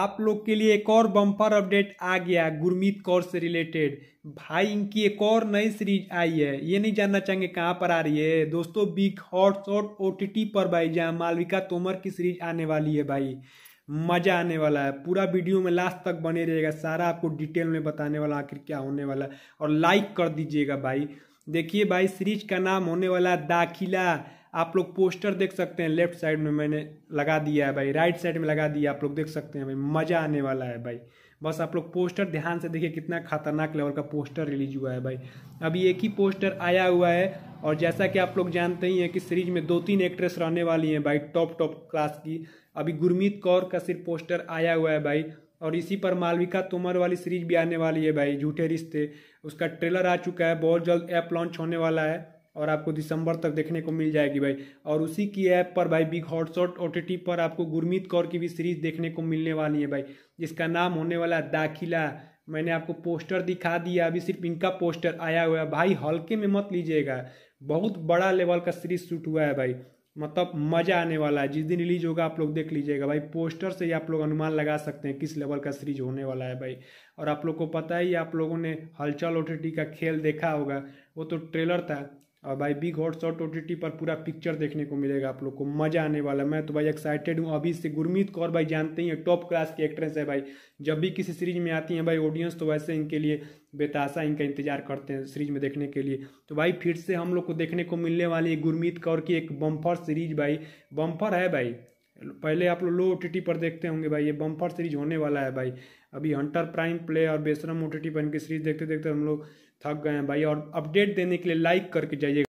आप लोग के लिए एक और बम्पर अपडेट आ गया गुरमीत कौर से रिलेटेड भाई इनकी एक और नई सीरीज आई है ये नहीं जानना चाहेंगे कहाँ पर आ रही है दोस्तों बिग हॉट शॉट ओ पर भाई जहाँ मालविका तोमर की सीरीज आने वाली है भाई मज़ा आने वाला है पूरा वीडियो में लास्ट तक बने रहेगा सारा आपको डिटेल में बताने वाला आखिर क्या होने वाला है और लाइक कर दीजिएगा भाई देखिए भाई सीरीज का नाम होने वाला दाखिला आप लोग पोस्टर देख सकते हैं लेफ्ट साइड में मैंने लगा दिया है भाई राइट साइड में लगा दिया आप लोग देख सकते हैं भाई मज़ा आने वाला है भाई बस आप लोग पोस्टर ध्यान से देखिए कितना खतरनाक लेवल का पोस्टर रिलीज हुआ है भाई अभी एक ही पोस्टर आया हुआ है और जैसा कि आप लोग जानते ही हैं कि सीरीज में दो तीन एक्ट्रेस रहने वाली हैं भाई टॉप टॉप क्लास की अभी गुरमीत कौर का सिर्फ पोस्टर आया हुआ है भाई और इसी पर मालविका तोमर वाली सीरीज भी आने वाली है भाई झूठे रिश्ते उसका ट्रेलर आ चुका है बहुत जल्द ऐप लॉन्च होने वाला है और आपको दिसंबर तक देखने को मिल जाएगी भाई और उसी की ऐप पर भाई बिग हॉटशॉट ओ टी पर आपको गुरमीत कौर की भी सीरीज देखने को मिलने वाली है भाई जिसका नाम होने वाला है दाखिला मैंने आपको पोस्टर दिखा दिया अभी सिर्फ इनका पोस्टर आया हुआ है भाई हल्के में मत लीजिएगा बहुत बड़ा लेवल का सीरीज शूट हुआ है भाई मतलब मज़ा आने वाला है जिस दिन रिलीज होगा आप लोग देख लीजिएगा भाई पोस्टर से ही आप लोग अनुमान लगा सकते हैं किस लेवल का सीरीज होने वाला है भाई और आप लोग को पता ही आप लोगों ने हलचल ओ का खेल देखा होगा वो तो ट्रेलर था और भाई बिग हॉट शॉट ओ पर पूरा पिक्चर देखने को मिलेगा आप लोग को मजा आने वाला मैं तो भाई एक्साइटेड हूँ अभी से गुरमीत कौर भाई जानते ही हैं टॉप क्लास की एक्ट्रेस है भाई जब भी किसी सीरीज में आती हैं भाई ऑडियंस तो वैसे इनके लिए बेताशा इनका इंतजार करते हैं सीरीज में देखने के लिए तो भाई फिर से हम लोग को देखने को मिलने वाली गुरमीत कौर की एक बम्फर सीरीज भाई बम्फर है भाई पहले आप लोग लो ओ टी पर देखते होंगे भाई ये बम्पर सीरीज होने वाला है भाई अभी हंटर प्राइम प्ले और बेसरम ओ टी पर इनकी सीरीज देखते देखते हम लोग थक गए हैं भाई और अपडेट देने के लिए लाइक करके जाइए